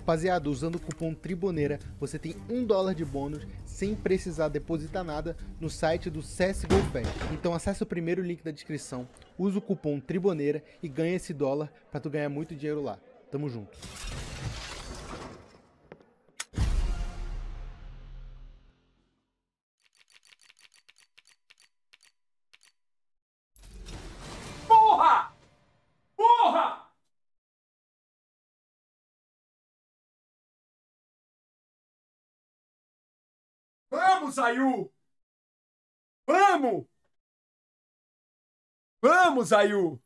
Rapaziada, usando o cupom Triboneira, você tem um dólar de bônus sem precisar depositar nada no site do CSGO Fest. Então acesse o primeiro link da descrição, usa o cupom Triboneira e ganha esse dólar para tu ganhar muito dinheiro lá. Tamo junto. Vamos, Zayu! Vamos! Vamos, Zayu!